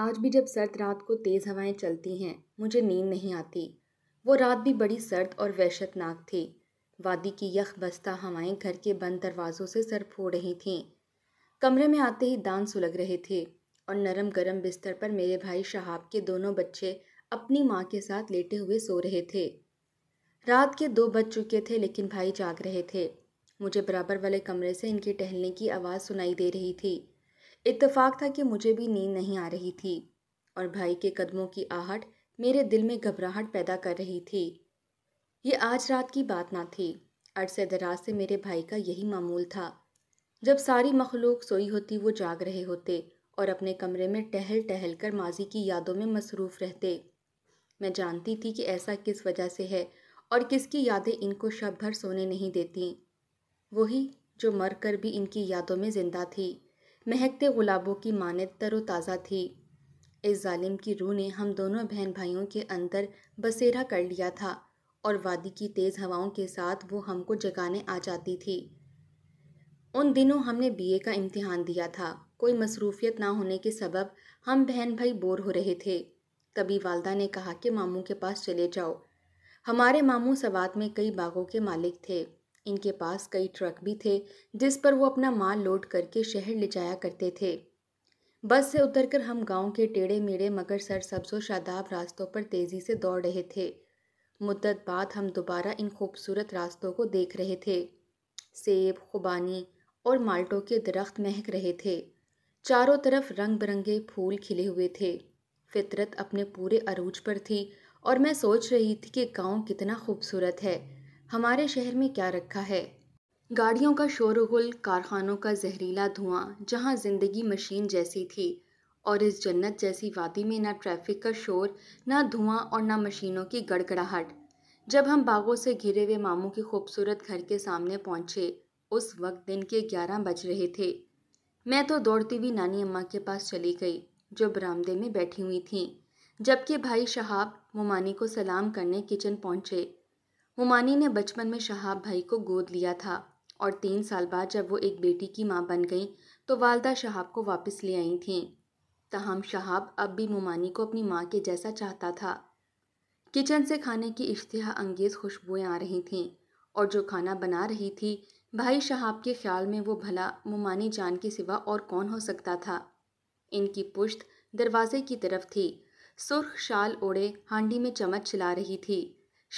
आज भी जब सर्द रात को तेज़ हवाएं चलती हैं मुझे नींद नहीं आती वो रात भी बड़ी सर्द और वहशतनाक थी वादी की यख बस्ता हवाएं घर के बंद दरवाज़ों से सर फो रही थीं कमरे में आते ही दान सुलग रहे थे और नरम गरम बिस्तर पर मेरे भाई शहाब के दोनों बच्चे अपनी माँ के साथ लेटे हुए सो रहे थे रात के दो बज चुके थे लेकिन भाई जाग रहे थे मुझे बराबर वाले कमरे से इनके टहलने की आवाज़ सुनाई दे रही थी इत्तेफाक था कि मुझे भी नींद नहीं आ रही थी और भाई के कदमों की आहट मेरे दिल में घबराहट पैदा कर रही थी ये आज रात की बात ना थी अरसे दराज से मेरे भाई का यही मामूल था जब सारी मखलूक सोई होती वो जाग रहे होते और अपने कमरे में टहल टहल कर माजी की यादों में मसरूफ़ रहते मैं जानती थी कि ऐसा किस वजह से है और किसकी यादें इनको शब भर सोने नहीं देती वही जो मर कर भी इनकी यादों में ज़िंदा थी महकते गुलाबों की मानद तरोताज़ा थी इस जालिम की रूह ने हम दोनों बहन भाइयों के अंदर बसेरा कर लिया था और वादी की तेज़ हवाओं के साथ वो हमको जगाने आ जाती थी उन दिनों हमने बीए का इम्तिहान दिया था कोई मसरूफियत ना होने के सबब हम बहन भाई बोर हो रहे थे तभी वालदा ने कहा कि मामू के पास चले जाओ हमारे मामू सवात में कई बागों के मालिक थे इनके पास कई ट्रक भी थे जिस पर वो अपना माल लोड करके शहर ले जाया करते थे बस से उतरकर हम गांव के टेढ़े मेढ़े मगर सर सरसब्जो शादाब रास्तों पर तेज़ी से दौड़ रहे थे मुद्दत बाद हम दोबारा इन खूबसूरत रास्तों को देख रहे थे सेब खुबानी और माल्टों के दरख्त महक रहे थे चारों तरफ रंग बिरंगे फूल खिले हुए थे फितरत अपने पूरे अरूज पर थी और मैं सोच रही थी कि गांव कितना खूबसूरत है हमारे शहर में क्या रखा है गाड़ियों का शोरगुल कारखानों का जहरीला धुआं जहां जिंदगी मशीन जैसी थी और इस जन्नत जैसी वादी में ना ट्रैफिक का शोर ना धुआं और ना मशीनों की गड़गड़ाहट जब हम बागों से घिरे हुए मामू के खूबसूरत घर के सामने पहुंचे उस वक्त दिन के ग्यारह बज रहे थे मैं तो दौड़ती हुई नानी अम्मा के पास चली गई जो बरामदे में बैठी हुई थी जबकि भाई शहाब मुमानी को सलाम करने किचन पहुंचे हुमानी ने बचपन में शहाब भाई को गोद लिया था और तीन साल बाद जब वो एक बेटी की माँ बन गई तो वालदा शहाब को वापस ले आई थीं तहम शहाब अब भी मुमानी को अपनी माँ के जैसा चाहता था किचन से खाने की इश्तहा अंगेज़ खुशबुएं आ रही थीं और जो खाना बना रही थी भाई शहाब के ख्याल में वो भला मुमानी जान के सिवा और कौन हो सकता था इनकी पुश्त दरवाजे की तरफ थी सुर्ख शाल ओढ़े हांडी में चमच चला रही थी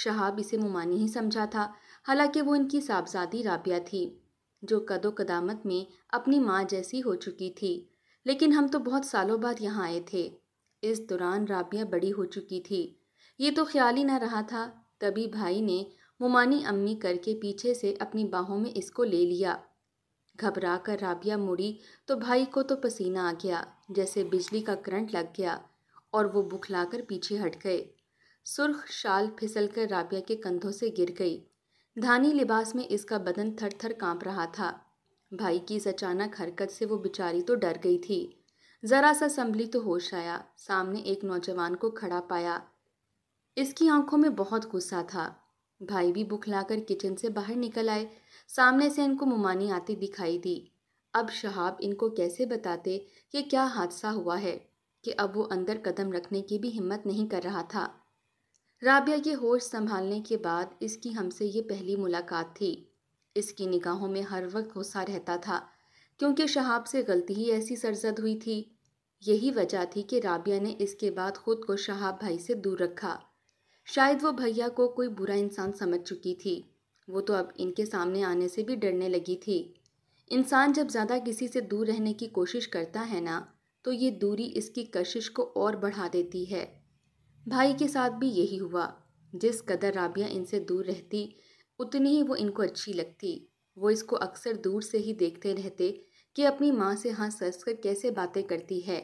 शहाब इसे मुमानी ही समझा था हालांकि वो इनकी साहबजादी राबिया थी जो कदो कदामत में अपनी माँ जैसी हो चुकी थी लेकिन हम तो बहुत सालों बाद यहाँ आए थे इस दौरान राबिया बड़ी हो चुकी थी ये तो ख्याल ही ना रहा था तभी भाई ने मुमानी अम्मी करके पीछे से अपनी बाहों में इसको ले लिया घबरा कर राबिया मुड़ी तो भाई को तो पसीना आ गया जैसे बिजली का करंट लग गया और वो कर पीछे हट गए सुर्ख शाल फिसलकर राबिया के कंधों से गिर गई धानी लिबास में इसका बदन थर थर काँप रहा था भाई की इस अचानक हरकत से वो बेचारी तो डर गई थी ज़रा सा संभली तो होश आया सामने एक नौजवान को खड़ा पाया इसकी आंखों में बहुत गुस्सा था भाई भी बुखलाकर किचन से बाहर निकल आए सामने से इनको मुमानी आती दिखाई दी अब शहाब इनको कैसे बताते कि क्या हादसा हुआ है कि अब वो अंदर कदम रखने की भी हिम्मत नहीं कर रहा था राबिया के होश संभालने के बाद इसकी हमसे ये पहली मुलाकात थी इसकी निगाहों में हर वक्त गुस्सा रहता था क्योंकि शहाब से गलती ही ऐसी सरजद हुई थी यही वजह थी कि राबिया ने इसके बाद खुद को शहाब भाई से दूर रखा शायद वो भैया को कोई बुरा इंसान समझ चुकी थी वो तो अब इनके सामने आने से भी डरने लगी थी इंसान जब ज़्यादा किसी से दूर रहने की कोशिश करता है ना तो ये दूरी इसकी कशिश को और बढ़ा देती है भाई के साथ भी यही हुआ जिस कदर राबिया इनसे दूर रहती उतनी ही वो इनको अच्छी लगती वो इसको अक्सर दूर से ही देखते रहते कि अपनी माँ से हाथ सस कर कैसे बातें करती है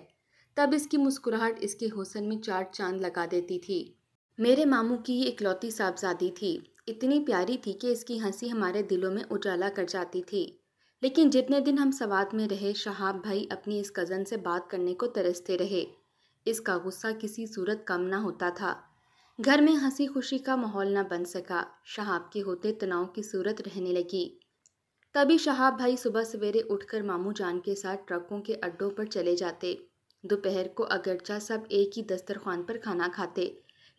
तब इसकी मुस्कुराहट इसके हुसन में चार चांद लगा देती थी मेरे मामू की ये इकलौती साहबजादी थी इतनी प्यारी थी कि इसकी हंसी हमारे दिलों में उजाला कर जाती थी लेकिन जितने दिन हम सवाद में रहे शहाब भाई अपनी इस कज़न से बात करने को तरसते रहे इसका गुस्सा किसी सूरत कम ना होता था घर में हंसी खुशी का माहौल ना बन सका शहाब के होते तनाव की सूरत रहने लगी तभी शहाब भाई सुबह सवेरे उठकर मामू जान के साथ ट्रकों के अड्डों पर चले जाते दोपहर को अगरचा सब एक ही दस्तरखान पर खाना खाते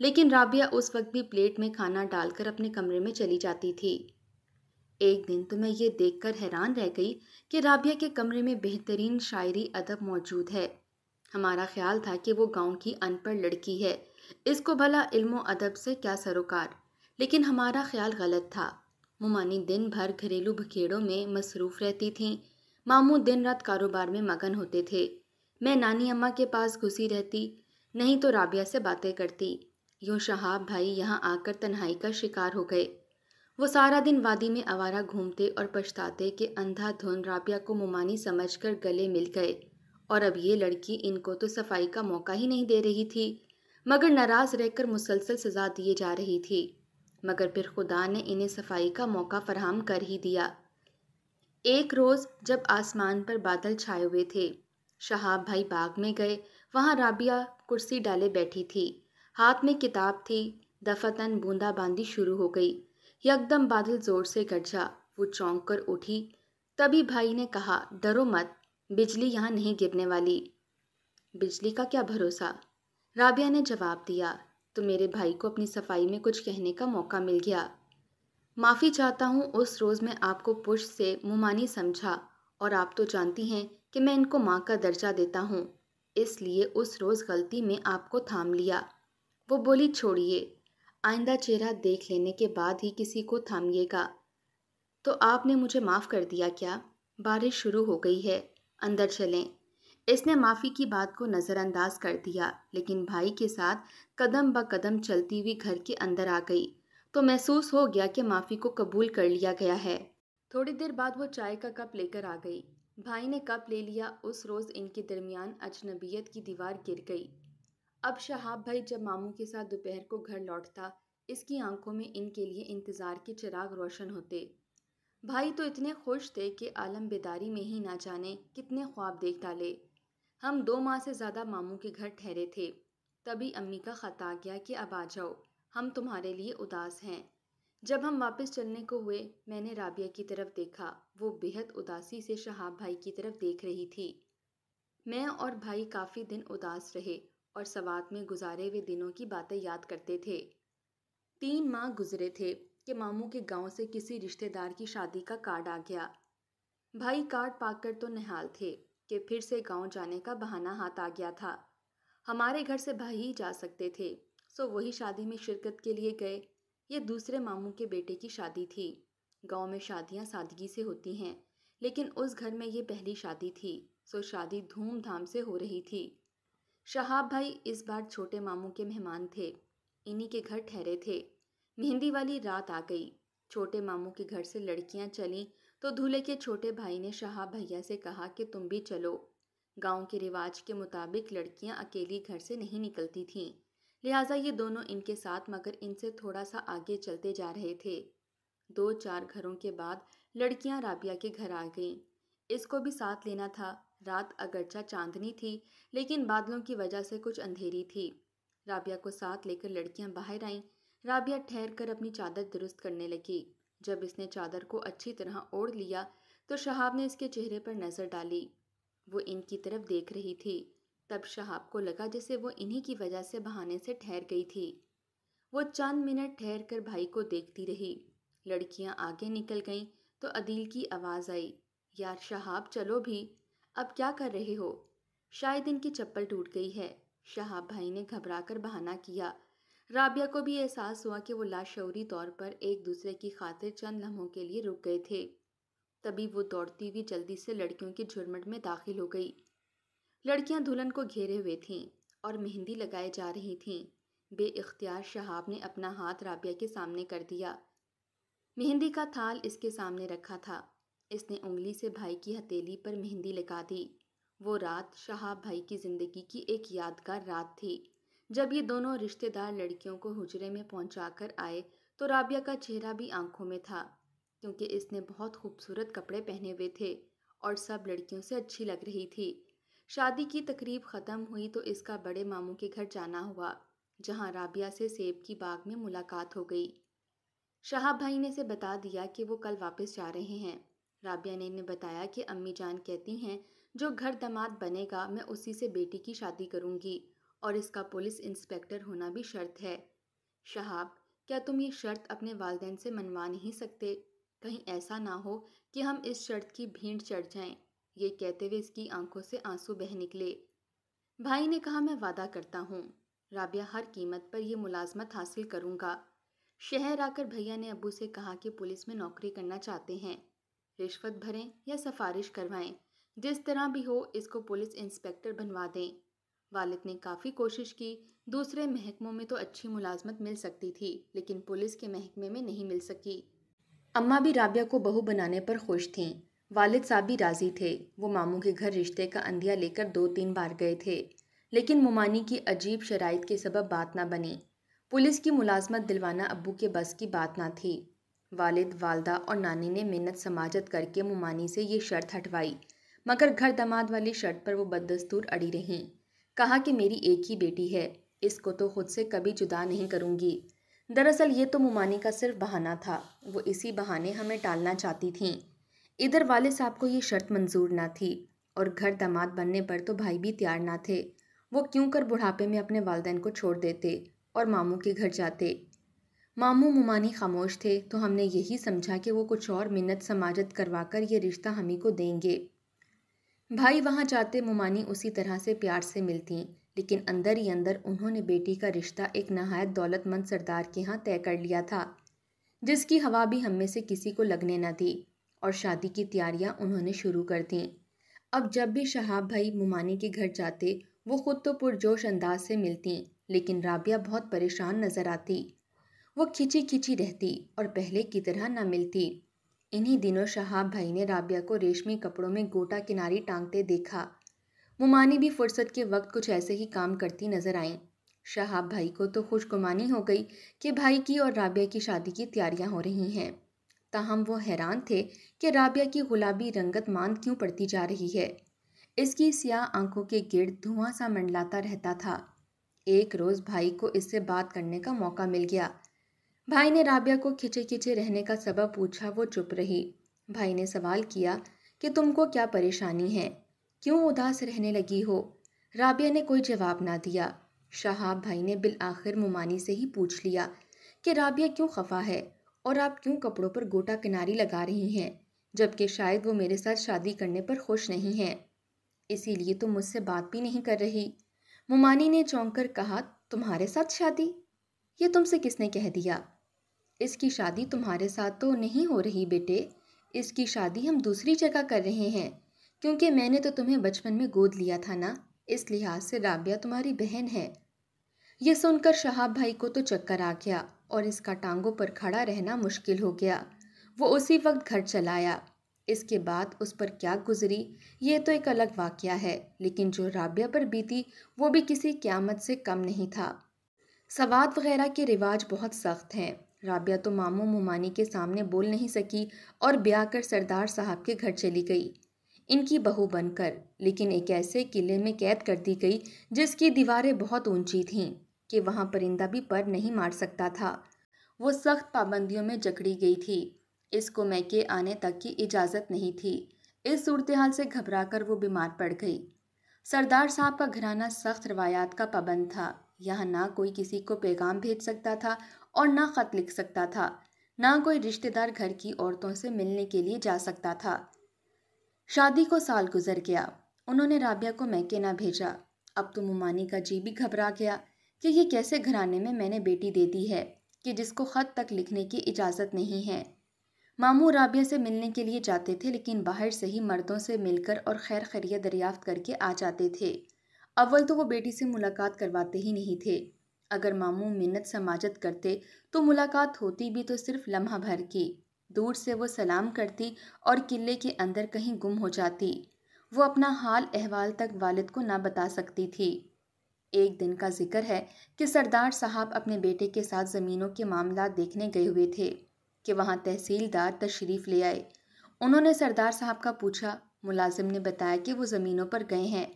लेकिन राबिया उस वक्त भी प्लेट में खाना डालकर अपने कमरे में चली जाती थी एक दिन तो मैं ये देखकर हैरान रह गई कि राबिया के कमरे में बेहतरीन शायरी अदब मौजूद है हमारा ख्याल था कि वो गांव की अनपढ़ लड़की है इसको भला इल्म अदब से क्या सरोकार लेकिन हमारा ख्याल गलत था मुमानी दिन भर घरेलू भखेड़ों में मसरूफ़ रहती थीं मामू दिन रात कारोबार में मगन होते थे मैं नानी अम्मा के पास घुसी रहती नहीं तो राबिया से बातें करती यूँ शहाब भाई यहाँ आकर तन्हाई का शिकार हो गए वो सारा दिन वादी में आवारा घूमते और पछताते कि अंधा धुन राबिया को मुमानी समझकर गले मिल गए और अब ये लड़की इनको तो सफाई का मौका ही नहीं दे रही थी मगर नाराज़ रहकर मुसलसल सज़ा दिए जा रही थी मगर फिर खुदा ने इन्हें सफाई का मौका फरहम कर ही दिया एक रोज़ जब आसमान पर बादल छाए हुए थे शहाब भाई बाग में गए वहाँ राबिया कुर्सी डाले बैठी थी हाथ में किताब थी दफतन बूंदाबांदी शुरू हो गई यकदम बादल ज़ोर से गरजा वो चौंक कर उठी तभी भाई ने कहा डरो मत बिजली यहाँ नहीं गिरने वाली बिजली का क्या भरोसा राबिया ने जवाब दिया तो मेरे भाई को अपनी सफाई में कुछ कहने का मौका मिल गया माफ़ी चाहता हूँ उस रोज़ मैं आपको पुश से मुमानी समझा और आप तो जानती हैं कि मैं इनको माँ का दर्जा देता हूँ इसलिए उस रोज़ गलती में आपको थाम लिया वो बोली छोड़िए आइंदा चेहरा देख लेने के बाद ही किसी को थामिएगा तो आपने मुझे माफ़ कर दिया क्या बारिश शुरू हो गई है अंदर चलें इसने माफ़ी की बात को नज़रअंदाज कर दिया लेकिन भाई के साथ कदम ब कदम चलती हुई घर के अंदर आ गई तो महसूस हो गया कि माफ़ी को कबूल कर लिया गया है थोड़ी देर बाद वो चाय का कप लेकर आ गई भाई ने कप ले लिया उस रोज़ इनके दरमियान अजनबीयत की दीवार गिर गई अब शहाब भाई जब मामू के साथ दोपहर को घर लौटता इसकी आंखों में इनके लिए इंतज़ार के चिराग रोशन होते भाई तो इतने खुश थे कि आलम बेदारी में ही ना जाने कितने ख्वाब देख डाले हम दो माह से ज़्यादा मामू के घर ठहरे थे तभी अम्मी का ख़त आ गया कि अब आ जाओ हम तुम्हारे लिए उदास हैं जब हम वापस चलने को हुए मैंने राबिया की तरफ देखा वो बेहद उदासी से शहाब भाई की तरफ देख रही थी मैं और भाई काफ़ी दिन उदास रहे और सवात में गुजारे हुए दिनों की बातें याद करते थे तीन माह गुजरे थे कि मामू के गांव से किसी रिश्तेदार की शादी का कार्ड आ गया भाई कार्ड पाकर तो निहाल थे कि फिर से गांव जाने का बहाना हाथ आ गया था हमारे घर से भाई ही जा सकते थे सो वही शादी में शिरकत के लिए गए ये दूसरे मामू के बेटे की शादी थी गांव में शादियां सादगी से होती हैं लेकिन उस घर में ये पहली शादी थी सो शादी धूमधाम से हो रही थी शहाब भाई इस बार छोटे मामू के मेहमान थे इन्हीं के घर ठहरे थे मेहंदी वाली रात आ गई छोटे मामू के घर से लड़कियां चलीं तो दूल्हे के छोटे भाई ने शाह भैया से कहा कि तुम भी चलो गांव के रिवाज के मुताबिक लड़कियां अकेली घर से नहीं निकलती थीं लिहाजा ये दोनों इनके साथ मगर इनसे थोड़ा सा आगे चलते जा रहे थे दो चार घरों के बाद लड़कियां राबिया के घर आ गईं इसको भी साथ लेना था रात अगरचा चांदनी थी लेकिन बादलों की वजह से कुछ अंधेरी थी राबिया को साथ लेकर लड़कियां बाहर आईं राबिया ठहर कर अपनी चादर दुरुस्त करने लगी जब इसने चादर को अच्छी तरह ओढ़ लिया तो शहाब ने इसके चेहरे पर नज़र डाली वो इनकी तरफ देख रही थी तब शहाब को लगा जैसे वो इन्हीं की वजह से बहाने से ठहर गई थी वो चंद मिनट ठहर कर भाई को देखती रही लड़कियां आगे निकल गईं तो अदील की आवाज़ आई यार शहाब चलो भी अब क्या कर रहे हो शायद इनकी चप्पल टूट गई है शहाब भाई ने घबरा कर बहाना किया राबिया को भी एहसास हुआ कि वो लाशौरी तौर पर एक दूसरे की खातिर चंद लम्हों के लिए रुक गए थे तभी वो दौड़ती हुई जल्दी से लड़कियों की झुरमट में दाखिल हो गई लड़कियां दुल्हन को घेरे हुए थीं और मेहंदी लगाए जा रही थीं बे इख्तियार शहाब ने अपना हाथ राबिया के सामने कर दिया मेहंदी का थाल इसके सामने रखा था इसने उंगली से भाई की हथेली पर मेहंदी लगा दी वो रात शहाब भाई की ज़िंदगी की एक यादगार रात थी जब ये दोनों रिश्तेदार लड़कियों को हुजरे में पहुंचाकर आए तो राबिया का चेहरा भी आंखों में था क्योंकि इसने बहुत खूबसूरत कपड़े पहने हुए थे और सब लड़कियों से अच्छी लग रही थी शादी की तकरीब ख़त्म हुई तो इसका बड़े मामू के घर जाना हुआ जहां राबिया से सेब की बाग में मुलाकात हो गई शाह भाई ने इसे बता दिया कि वो कल वापस जा रहे हैं राबिया ने इन्हें बताया कि अम्मी जान कहती हैं जो घर दामाद बनेगा मैं उसी से बेटी की शादी करूंगी और इसका पुलिस इंस्पेक्टर होना भी शर्त है शहाब क्या तुम ये शर्त अपने वालदेन से मनवा नहीं सकते कहीं ऐसा ना हो कि हम इस शर्त की भीड़ चढ़ जाएं। ये कहते हुए इसकी आंखों से आंसू बह निकले भाई ने कहा मैं वादा करता हूँ राबिया हर कीमत पर यह मुलाजमत हासिल करूँगा शहर आकर भैया ने अबू से कहा कि पुलिस में नौकरी करना चाहते हैं रिश्वत भरें या सिफारिश करवाएं जिस तरह भी हो इसको पुलिस इंस्पेक्टर बनवा दें वालिद ने काफ़ी कोशिश की दूसरे महकमों में तो अच्छी मुलाजमत मिल सकती थी लेकिन पुलिस के महकमे में नहीं मिल सकी अम्मा भी राबिया को बहू बनाने पर खुश थीं वालिद साहब भी राज़ी थे वो मामू के घर रिश्ते का अंधिया लेकर दो तीन बार गए थे लेकिन मुमानी की अजीब शराइत के सबब बात ना बनी पुलिस की मुलाजमत दिलवाना अबू के बस की बात ना थी वालिद वालदा और नानी ने मिन्नत समाजत करके मुमानी से ये शर्त हटवाई मगर घर दमाद वाली शर्त पर वो बददस्तूर अड़ी रहीं कहा कि मेरी एक ही बेटी है इसको तो खुद से कभी जुदा नहीं करूँगी दरअसल ये तो मुमानी का सिर्फ बहाना था वो इसी बहाने हमें टालना चाहती थी इधर वाले साहब को ये शर्त मंजूर ना थी और घर दामाद बनने पर तो भाई भी तैयार ना थे वो क्यों कर बुढ़ापे में अपने वालदेन को छोड़ देते और मामू के घर जाते मामू मुमानी खामोश थे तो हमने यही समझा कि वो कुछ और मिन्नत समाजत करवा कर ये रिश्ता हमी को देंगे भाई वहाँ जाते मुमानी उसी तरह से प्यार से मिलती लेकिन अंदर ही अंदर उन्होंने बेटी का रिश्ता एक नहायत दौलतमंद सरदार के यहाँ तय कर लिया था जिसकी हवा भी हम में से किसी को लगने न थी और शादी की तैयारियाँ उन्होंने शुरू कर दीं अब जब भी शहाब भाई मुमानी के घर जाते वो खुद तो पुरजोश अंदाज से मिलती लेकिन राबिया बहुत परेशान नज़र आती वो खिंची खिंची रहती और पहले की तरह ना मिलती इन्हीं दिनों शहाब भाई ने राबिया को रेशमी कपड़ों में गोटा किनारी टांगते देखा मुमानी भी फुर्सत के वक्त कुछ ऐसे ही काम करती नजर आईं शहाब भाई को तो खुशगुमानी हो गई कि भाई की और राबिया की शादी की तैयारियां हो रही हैं ताहम वो हैरान थे कि राबिया की गुलाबी रंगत मांद क्यों पड़ती जा रही है इसकी सियाह आंखों के गिर्द धुआं सा मंडलाता रहता था एक रोज़ भाई को इससे बात करने का मौका मिल गया भाई ने राबिया को खिंचे खिंचे रहने का सबब पूछा वो चुप रही भाई ने सवाल किया कि तुमको क्या परेशानी है क्यों उदास रहने लगी हो राबिया ने कोई जवाब ना दिया शहाब भाई ने बिल आखिर मुमानी से ही पूछ लिया कि राबिया क्यों खफा है और आप क्यों कपड़ों पर गोटा किनारी लगा रही हैं जबकि शायद वो मेरे साथ शादी करने पर खुश नहीं हैं इसीलिए तुम मुझसे बात भी नहीं कर रही मुमानी ने चौंक कर कहा तुम्हारे साथ शादी ये तुमसे किसने कह दिया इसकी शादी तुम्हारे साथ तो नहीं हो रही बेटे इसकी शादी हम दूसरी जगह कर रहे हैं क्योंकि मैंने तो तुम्हें बचपन में गोद लिया था ना इस लिहाज से राबिया तुम्हारी बहन है यह सुनकर शहाब भाई को तो चक्कर आ गया और इसका टांगों पर खड़ा रहना मुश्किल हो गया वो उसी वक्त घर चलाया इसके बाद उस पर क्या गुजरी ये तो एक अलग वाक़ है लेकिन जो राबिया पर बीती वो भी किसी क्यामत से कम नहीं था सवाद वगैरह के रिवाज बहुत सख्त हैं राबिया तो मामू मुमानी के सामने बोल नहीं सकी और ब्याह कर सरदार साहब के घर चली गई इनकी बहू बनकर लेकिन एक ऐसे किले में कैद कर दी गई जिसकी दीवारें बहुत ऊंची थीं कि वहाँ परिंदा भी पर नहीं मार सकता था वो सख्त पाबंदियों में जकड़ी गई थी इसको मैके आने तक की इजाज़त नहीं थी इस सूरत हाल से घबरा कर वो बीमार पड़ गई सरदार साहब का घराना सख्त रवायात का पाबंद था यहाँ ना कोई किसी को पैगाम भेज सकता था और ना ख़त लिख सकता था ना कोई रिश्तेदार घर की औरतों से मिलने के लिए जा सकता था शादी को साल गुजर गया उन्होंने राबिया को मैके ना भेजा अब तो मुमानी का जी भी घबरा गया कि ये कैसे घराने में मैंने बेटी दे दी है कि जिसको ख़त तक लिखने की इजाज़त नहीं है मामू राबिया से मिलने के लिए जाते थे लेकिन बाहर से ही मर्दों से मिलकर और खैर खैरियत दरियाफ्त करके आ जाते थे अव्वल तो वो बेटी से मुलाकात करवाते ही नहीं थे अगर मामू मिन्नत समाजत करते तो मुलाकात होती भी तो सिर्फ लम्हा भर की दूर से वो सलाम करती और किले के अंदर कहीं गुम हो जाती वो अपना हाल अहवाल तक वालिद को ना बता सकती थी एक दिन का जिक्र है कि सरदार साहब अपने बेटे के साथ ज़मीनों के मामला देखने गए हुए थे कि वहाँ तहसीलदार तशरीफ़ ले आए उन्होंने सरदार साहब का पूछा मुलाजिम ने बताया कि वो ज़मीनों पर गए हैं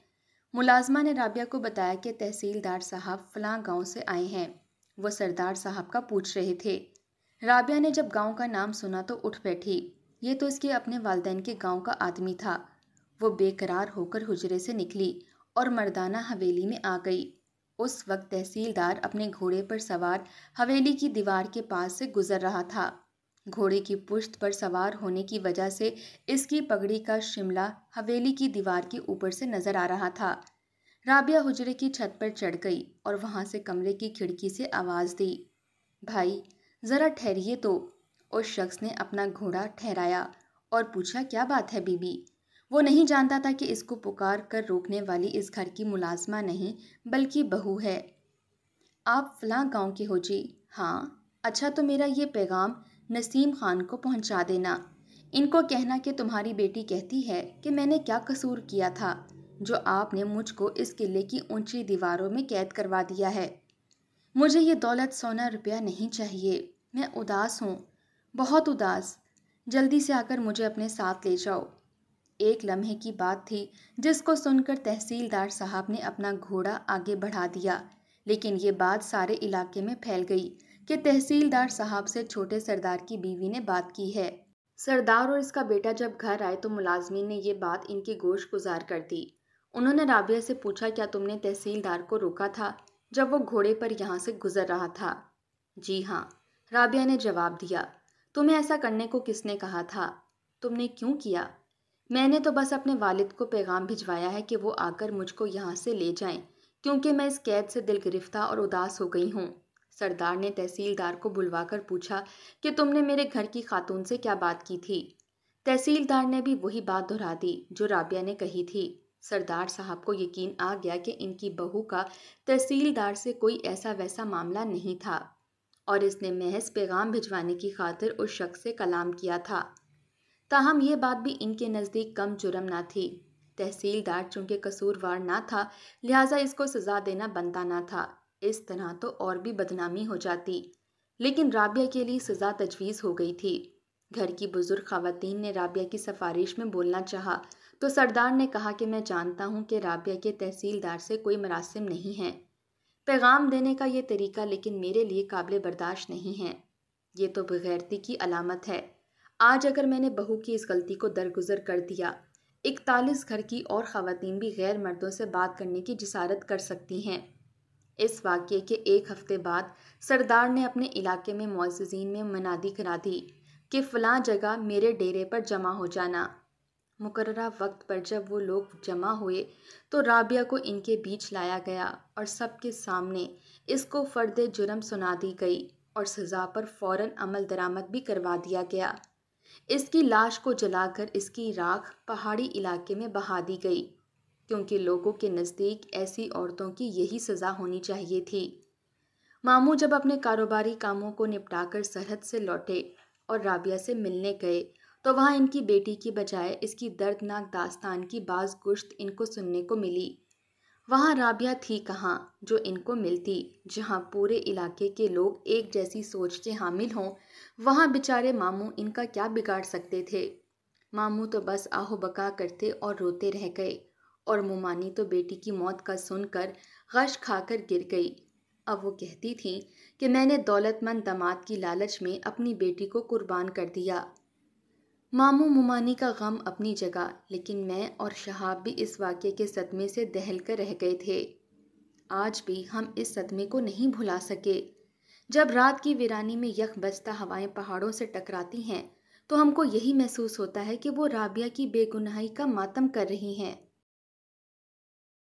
मुलाजमा ने राबिया को बताया कि तहसीलदार साहब फलां गांव से आए हैं वो सरदार साहब का पूछ रहे थे राबिया ने जब गांव का नाम सुना तो उठ बैठी ये तो इसके अपने वालदेन के गांव का आदमी था वो बेकरार होकर हुजरे से निकली और मर्दाना हवेली में आ गई उस वक्त तहसीलदार अपने घोड़े पर सवार हवेली की दीवार के पास से गुजर रहा था घोड़े की पुश्त पर सवार होने की वजह से इसकी पगड़ी का शिमला हवेली की दीवार के ऊपर से नजर आ रहा था राबिया हुजरे की छत पर चढ़ गई और वहां से कमरे की खिड़की से आवाज़ दी भाई ज़रा ठहरिए तो उस शख्स ने अपना घोड़ा ठहराया और पूछा क्या बात है बीबी वो नहीं जानता था कि इसको पुकार कर रोकने वाली इस घर की मुलाजमा नहीं बल्कि बहू है आप फलां गांव के हो जी हाँ अच्छा तो मेरा ये पैगाम नसीम खान को पहुंचा देना इनको कहना कि तुम्हारी बेटी कहती है कि मैंने क्या कसूर किया था जो आपने मुझको इस किले की ऊंची दीवारों में कैद करवा दिया है मुझे ये दौलत सोना रुपया नहीं चाहिए मैं उदास हूँ बहुत उदास जल्दी से आकर मुझे अपने साथ ले जाओ एक लम्हे की बात थी जिसको सुनकर तहसीलदार साहब ने अपना घोड़ा आगे बढ़ा दिया लेकिन ये बात सारे इलाके में फैल गई कि तहसीलदार साहब से छोटे सरदार की बीवी ने बात की है सरदार और इसका बेटा जब घर आए तो मुलाजमीन ने ये बात इनके गोश गुजार कर दी उन्होंने राबिया से पूछा क्या तुमने तहसीलदार को रोका था जब वो घोड़े पर यहाँ से गुजर रहा था जी हाँ राबिया ने जवाब दिया तुम्हें ऐसा करने को किसने कहा था तुमने क्यों किया मैंने तो बस अपने वालिद को पैगाम भिजवाया है कि वो आकर मुझको यहाँ से ले जाएं क्योंकि मैं इस कैद से दिल गिरफ्तार और उदास हो गई हूँ सरदार ने तहसीलदार को बुलवाकर पूछा कि तुमने मेरे घर की खातून से क्या बात की थी तहसीलदार ने भी वही बात दोहरा दी जो राबिया ने कही थी सरदार साहब को यकीन आ गया कि इनकी बहू का तहसीलदार से कोई ऐसा वैसा मामला नहीं था और इसने महज पैगाम भिजवाने की खातिर उस शख्स से कलाम किया था ताहम यह बात भी इनके नज़दीक कम जुर्म ना थी तहसीलदार चूंकि कसूरवार ना था लिहाजा इसको सज़ा देना बनता ना था इस तरह तो और भी बदनामी हो जाती लेकिन राबिया के लिए सज़ा तजवीज़ हो गई थी घर की बुज़ुर्ग खातन ने राबिया की सिफारिश में बोलना चाहा तो सरदार ने कहा कि मैं जानता हूँ कि राबिया के तहसीलदार से कोई मरासम नहीं है पैगाम देने का ये तरीका लेकिन मेरे लिए काबिल बर्दाश्त नहीं है ये तो बगैरती की अलामत है आज अगर मैंने बहू की इस गलती को दरगुजर कर दिया इकतालीस घर की और ख़वान भी गैर मर्दों से बात करने की जसारत कर सकती हैं इस वाक़े के एक हफ़्ते बाद सरदार ने अपने इलाके में मोजीन में मनादी करा दी कि फ़लाँ जगह मेरे डेरे पर जमा हो जाना मुकर्रा वक्त पर जब वो लोग जमा हुए तो राबिया को इनके बीच लाया गया और सबके सामने इसको फ़र्द जुर्म सुना दी गई और सज़ा पर फ़ौर अमल दरामद भी करवा दिया गया इसकी लाश को जलाकर इसकी राख पहाड़ी इलाके में बहा दी गई क्योंकि लोगों के नज़दीक ऐसी औरतों की यही सज़ा होनी चाहिए थी मामू जब अपने कारोबारी कामों को निपटाकर सरहद से लौटे और राबिया से मिलने गए तो वहाँ इनकी बेटी की बजाय इसकी दर्दनाक दास्तान की बाज गुश्त इनको सुनने को मिली वहाँ राबिया थी कहाँ जो इनको मिलती जहाँ पूरे इलाके के लोग एक जैसी सोच के हामिल हों वहाँ बेचारे मामू इनका क्या बिगाड़ सकते थे मामू तो बस आहो बका करते और रोते रह गए और मुमानी तो बेटी की मौत का सुनकर गश खाकर गिर गई अब वो कहती थी कि मैंने दौलतमंद दामाद की लालच में अपनी बेटी को कुर्बान कर दिया मामू मुमानी का गम अपनी जगह लेकिन मैं और शहाब भी इस वाक़े के सदमे से दहल कर रह गए थे आज भी हम इस सदमे को नहीं भुला सके जब रात की वीरानी में यख बस्ता हवाएं पहाड़ों से टकराती हैं तो हमको यही महसूस होता है कि वो राबिया की बेगुनाही का मातम कर रही हैं